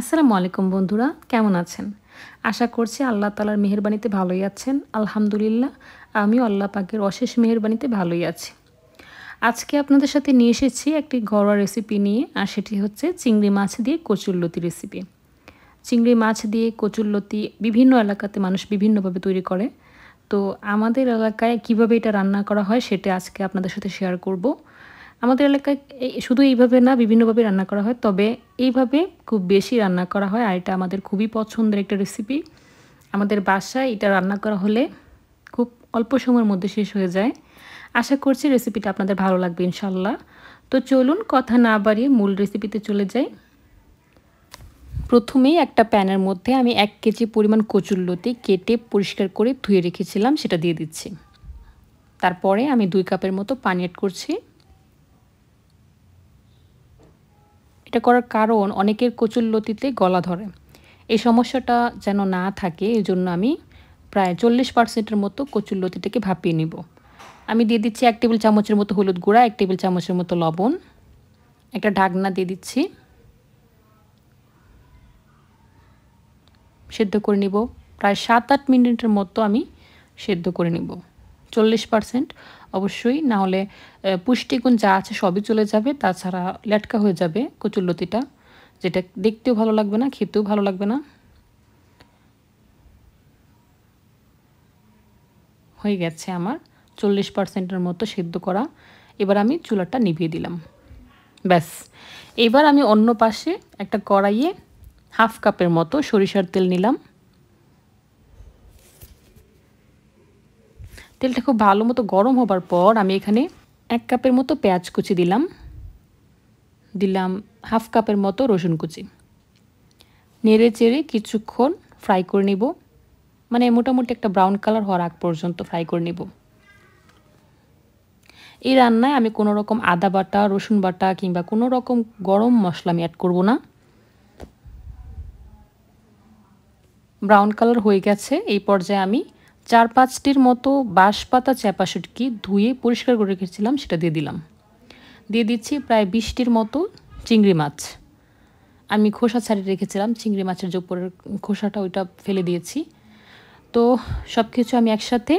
আসসালামু আলাইকুম বন্ধুরা কেমন আছেন আশা করছি আল্লাহ তালার মেহরবানিতে ভালোই আছেন আলহামদুলিল্লাহ আমিও আল্লাহ পাকের অশেষ মেহরবানিতে ভালোই আছি আজকে আপনাদের সাথে নিয়ে এসেছি একটি ঘরোয়া রেসিপি নিয়ে আর সেটি হচ্ছে চিংড়ি মাছ দিয়ে কচুরলতি রেসিপি চিংড়ি মাছ দিয়ে কচুরলতি বিভিন্ন এলাকাতে মানুষ বিভিন্নভাবে তৈরি করে তো আমাদের এলাকায় কিভাবে এটা রান্না করা হয় সেটা আজকে আপনাদের সাথে শেয়ার করবো আমাদের এলাকায় শুধু এইভাবে না বিভিন্নভাবে রান্না করা হয় তবে এইভাবে খুব বেশি রান্না করা হয় আর এটা আমাদের খুবই পছন্দের একটা রেসিপি আমাদের বাসায় এটা রান্না করা হলে খুব অল্প সময়ের মধ্যে শেষ হয়ে যায় আশা করছি রেসিপিটা আপনাদের ভালো লাগবে ইনশাল্লাহ তো চলুন কথা না বাড়িয়ে মূল রেসিপিতে চলে যাই প্রথমেই একটা প্যানের মধ্যে আমি এক কেজি পরিমাণ কচুল্লতি কেটে পরিষ্কার করে ধুয়ে রেখেছিলাম সেটা দিয়ে দিচ্ছি তারপরে আমি দুই কাপের মতো পানি অ্যাড করছি চেষ্টা করার কারণ অনেকের কচুল্লতিতে গলা ধরে এই সমস্যাটা যেন না থাকে এই জন্য আমি প্রায় চল্লিশ পার্সেন্টের মতো কচুল্লতিটাকে ভাপিয়ে নিব আমি দিয়ে দিচ্ছি এক টেবিল চামচের মতো হলুদ গুঁড়া এক টেবিল চামচের মতো লবণ একটা ঢাকনা দিয়ে দিচ্ছি সেদ্ধ করে নিব প্রায় সাত আট মিনিটের মতো আমি সেদ্ধ করে নিব চল্লিশ পার্সেন্ট অবশ্যই না হলে পুষ্টিগুণ যা আছে সবই চলে যাবে তাছাড়া লেটকা হয়ে যাবে কচুল্লতিটা যেটা দেখতেও ভালো লাগবে না খেতেও ভালো লাগবে না হয়ে গেছে আমার চল্লিশ পার্সেন্টের মতো সিদ্ধ করা এবার আমি চুলাটা নিভিয়ে দিলাম ব্যাস এবার আমি অন্য পাশে একটা কড়াইয়ে হাফ কাপের মতো সরিষার তেল নিলাম তেলটা খুব ভালো মতো গরম হবার পর আমি এখানে এক কাপের মতো পেঁয়াজ কুচি দিলাম দিলাম হাফ কাপের মতো রসুন কুচি নেড়ে চেড়ে কিছুক্ষণ ফ্রাই করে নিব মানে মোটামুটি একটা ব্রাউন কালার হওয়ার আগ পর্যন্ত ফ্রাই করে নিব এই রান্নায় আমি কোনো রকম আদা বাটা রসুন বাটা কিংবা কোনো রকম গরম মশলা আমি অ্যাড করবো না ব্রাউন কালার হয়ে গেছে এই পর্যায়ে আমি চার পাঁচটির মতো বাঁশ পাতা চ্যাপা সুটকি ধুয়ে পরিষ্কার করে রেখেছিলাম সেটা দিয়ে দিলাম দিয়ে দিচ্ছি প্রায় বিশটির মতো চিংড়ি মাছ আমি খোসা ছাড়িয়ে রেখেছিলাম চিংড়ি মাছের যে উপরের খোসাটা ওইটা ফেলে দিয়েছি তো সব কিছু আমি একসাথে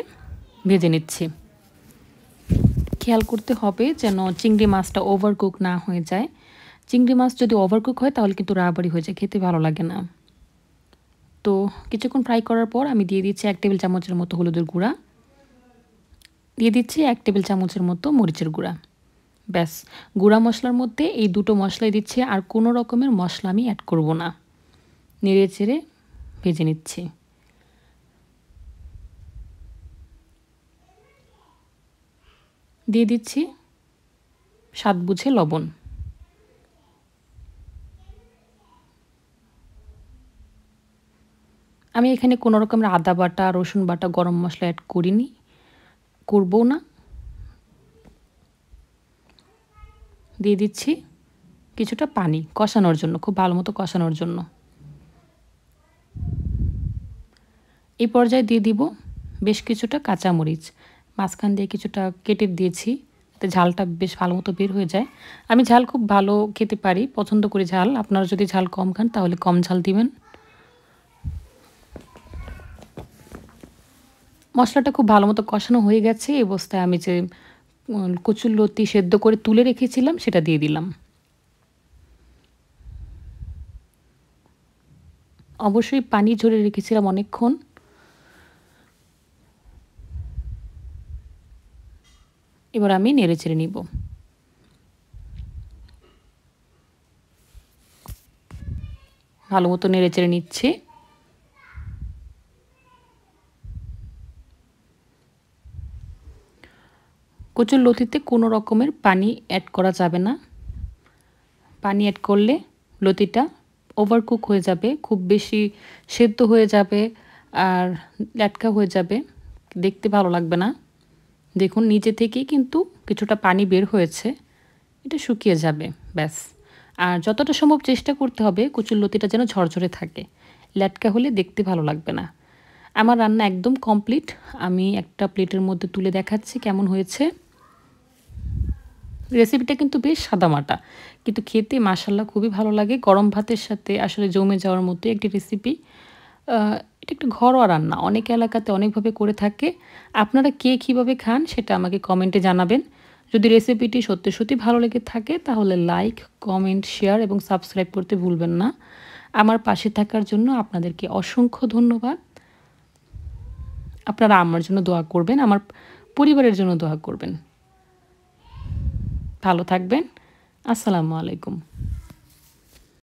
ভেজে নিচ্ছি খেয়াল করতে হবে যেন চিংড়ি মাছটা ওভারকুক না হয়ে যায় চিংড়ি মাছ যদি ওভারকুক হয় তাহলে কিন্তু রাবারি হয়ে যায় খেতে ভালো লাগে না তো কিছুক্ষণ ফ্রাই করার পর আমি দিয়ে দিচ্ছি এক টেবিল চামচের মতো হলুদের গুঁড়া দিয়ে দিচ্ছি এক টেবিল চামচের মতো মরিচের গুঁড়া ব্যাস গুঁড়া মশলার মধ্যে এই দুটো মশলাই দিচ্ছি আর কোনো রকমের মশলা আমি অ্যাড করব না নেড়ে চেড়ে ভেজে নিচ্ছি দিয়ে দিচ্ছি স্বাদ বুঝে লবণ আমি এখানে কোনো রকমের আদা বাটা রসুন বাটা গরম মশলা অ্যাড করিনি করবও না দিয়ে দিচ্ছি কিছুটা পানি কষানোর জন্য খুব ভালো মতো কষানোর জন্য এই পর্যায়ে দিয়ে দিব বেশ কিছুটা কাঁচামরিচ মাঝখান দিয়ে কিছুটা কেটে দিয়েছি যাতে ঝালটা বেশ ভালো মতো বের হয়ে যায় আমি ঝাল খুব ভালো খেতে পারি পছন্দ করি ঝাল আপনারা যদি ঝাল কম খান তাহলে কম ঝাল দিবেন মশলাটা খুব ভালো মতো কষানো হয়ে গেছে এই অবস্থায় আমি যে কচুর লতি সেদ্ধ করে তুলে রেখেছিলাম সেটা দিয়ে দিলাম অবশ্যই পানি ঝরে রেখেছিলাম অনেকক্ষণ এবার আমি নেড়ে চেড়ে নিব ভালো মতো নেড়ে চেড়ে নিচ্ছি কচুর লতিতে কোনো রকমের পানি অ্যাড করা যাবে না পানি অ্যাড করলে লতিটা ওভারকুক হয়ে যাবে খুব বেশি সেদ্ধ হয়ে যাবে আর ল্যাটকা হয়ে যাবে দেখতে ভালো লাগবে না দেখুন নিচে থেকেই কিন্তু কিছুটা পানি বের হয়েছে এটা শুকিয়ে যাবে ব্যাস আর যতটা সম্ভব চেষ্টা করতে হবে কচুর লতিটা যেন ঝরঝরে থাকে ল্যাটকা হলে দেখতে ভালো লাগবে না আমার রান্না একদম কমপ্লিট আমি একটা প্লেটের মধ্যে তুলে দেখাচ্ছি কেমন হয়েছে রেসিপিটা কিন্তু বেশ সাদামাটা কিন্তু খেতে মাশাল্লা খুবই ভালো লাগে গরম ভাতের সাথে আসলে জমে যাওয়ার মতোই একটি রেসিপি এটা একটু ঘরোয়া রান্না অনেক এলাকাতে অনেকভাবে করে থাকে আপনারা কে কীভাবে খান সেটা আমাকে কমেন্টে জানাবেন যদি রেসিপিটি সত্যি সত্যি ভালো লেগে থাকে তাহলে লাইক কমেন্ট শেয়ার এবং সাবস্ক্রাইব করতে ভুলবেন না আমার পাশে থাকার জন্য আপনাদেরকে অসংখ্য ধন্যবাদ আপনারা আমার জন্য দোয়া করবেন আমার পরিবারের জন্য দোয়া করবেন ভালো থাকবেন আসসালামু আলাইকুম